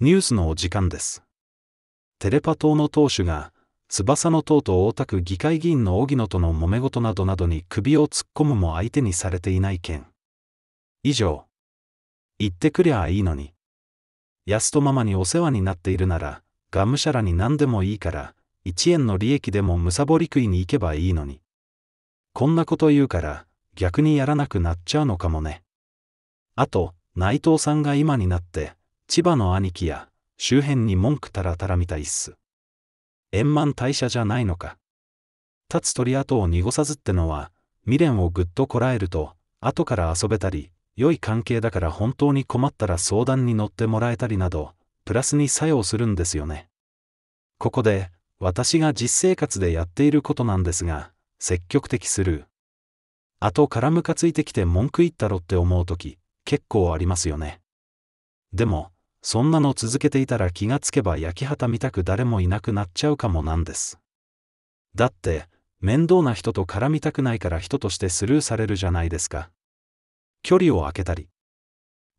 ニュースのお時間です。テレパ党の党首が、翼の党と大田区議会議員の荻野との揉め事などなどに首を突っ込むも相手にされていない件。以上。言ってくりゃいいのに。安とママにお世話になっているなら、がむしゃらに何でもいいから、1円の利益でもむさぼり食いに行けばいいのに。こんなこと言うから、逆にやらなくなっちゃうのかもね。あと、内藤さんが今になって、千葉の兄貴や、周辺に文句たらたらみたいっす。円満退社じゃないのか。立つ鳥跡を濁さずってのは、未練をぐっとこらえると、後から遊べたり、良い関係だから本当に困ったら相談に乗ってもらえたりなど、プラスに作用するんですよね。ここで、私が実生活でやっていることなんですが、積極的する。あとからムカついてきて文句言ったろって思うとき、結構ありますよね。でも、そんなの続けていたら気がつけば焼き畑みたく誰もいなくなっちゃうかもなんです。だって、面倒な人と絡みたくないから人としてスルーされるじゃないですか。距離を空けたり。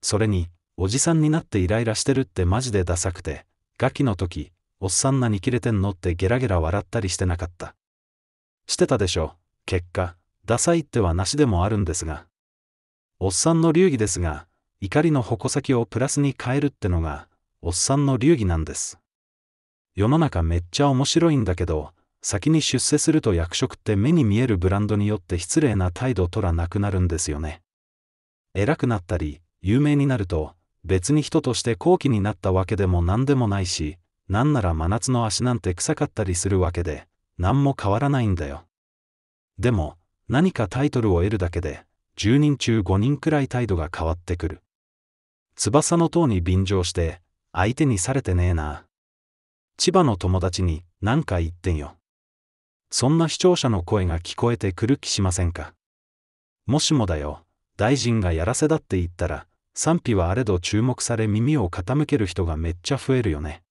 それに、おじさんになってイライラしてるってマジでダサくて、ガキの時、おっさん何キレてんのってゲラゲラ笑ったりしてなかった。してたでしょ、結果、ダサいってはなしでもあるんですが。おっさんの流儀ですが、怒りの矛先をプラスに変えるってのが、おっさんの流儀なんです。世の中めっちゃ面白いんだけど、先に出世すると役職って目に見えるブランドによって失礼な態度とらなくなるんですよね。偉くなったり、有名になると、別に人として好奇になったわけでも何でもないし、なんなら真夏の足なんて臭かったりするわけで、何も変わらないんだよ。でも、何かタイトルを得るだけで、10人中5人くらい態度が変わってくる。翼の塔に便乗して、相手にされてねえな。千葉の友達に何か言ってんよ。そんな視聴者の声が聞こえてくる気しませんか。もしもだよ、大臣がやらせだって言ったら、賛否はあれど注目され耳を傾ける人がめっちゃ増えるよね。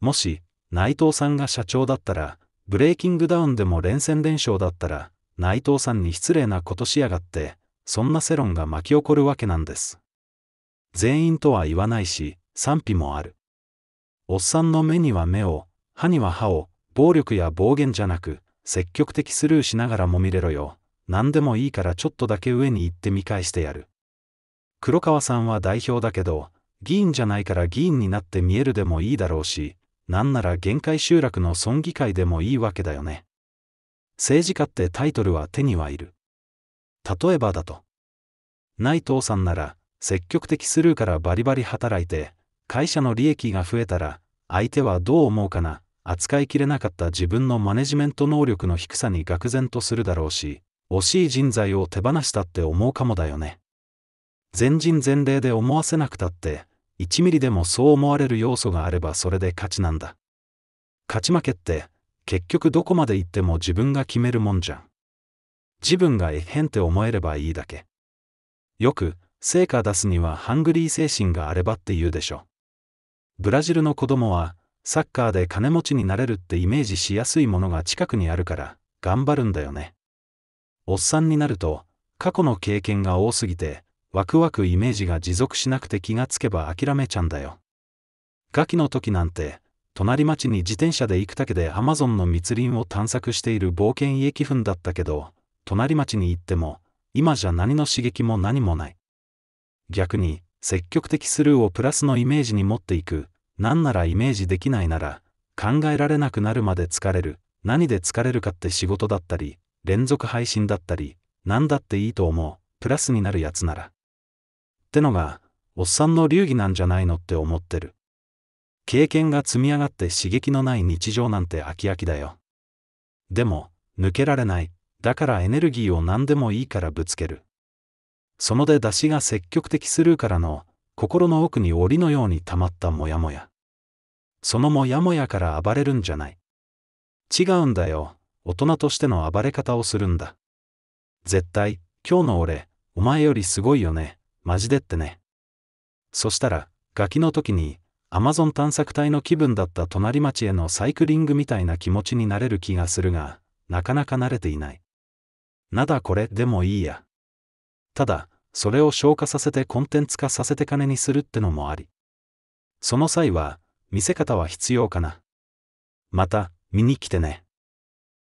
もし、内藤さんが社長だったら、ブレイキングダウンでも連戦連勝だったら、内藤さんに失礼なことしやがって、そんな世論が巻き起こるわけなんです。全員とは言わないし、賛否もある。おっさんの目には目を、歯には歯を、暴力や暴言じゃなく、積極的スルーしながらもみれろよ。何でもいいからちょっとだけ上に行って見返してやる。黒川さんは代表だけど、議員じゃないから議員になって見えるでもいいだろうし、なんなら限界集落の村議会でもいいわけだよね。政治家ってタイトルは手にはいる。例えばだと。内藤さんなら、積極的スルーからバリバリ働いて、会社の利益が増えたら、相手はどう思うかな、扱いきれなかった自分のマネジメント能力の低さに愕然とするだろうし、惜しい人材を手放したって思うかもだよね。全人全霊で思わせなくたって、1ミリでもそう思われる要素があればそれで勝ちなんだ。勝ち負けって、結局どこまで行っても自分が決めるもんじゃん。自分がえへんって思えればいいだけ。よく、成果出すにはハングリー精神があればって言うでしょ。ブラジルの子供は、サッカーで金持ちになれるってイメージしやすいものが近くにあるから、頑張るんだよね。おっさんになると、過去の経験が多すぎて、ワクワクイメージが持続しなくて気がつけば諦めちゃうんだよ。ガキの時なんて、隣町に自転車で行くだけでアマゾンの密林を探索している冒険家気分だったけど、隣町に行っても、今じゃ何の刺激も何もない。逆に、積極的スルーをプラスのイメージに持っていく、なんならイメージできないなら、考えられなくなるまで疲れる、何で疲れるかって仕事だったり、連続配信だったり、何だっていいと思う、プラスになるやつなら。ってのが、おっさんの流儀なんじゃないのって思ってる。経験が積み上がって刺激のない日常なんて飽き飽きだよ。でも、抜けられない。だからエネルギーを何でもいいからぶつける。そので出しが積極的スルーからの、心の奥に檻のように溜まったモヤモヤ。そのモヤモヤから暴れるんじゃない。違うんだよ、大人としての暴れ方をするんだ。絶対、今日の俺、お前よりすごいよね、マジでってね。そしたら、ガキの時に、アマゾン探索隊の気分だった隣町へのサイクリングみたいな気持ちになれる気がするが、なかなか慣れていない。なだこれでもいいや。ただ、それを消化させてコンテンツ化させて金にするってのもあり。その際は、見せ方は必要かな。また、見に来てね。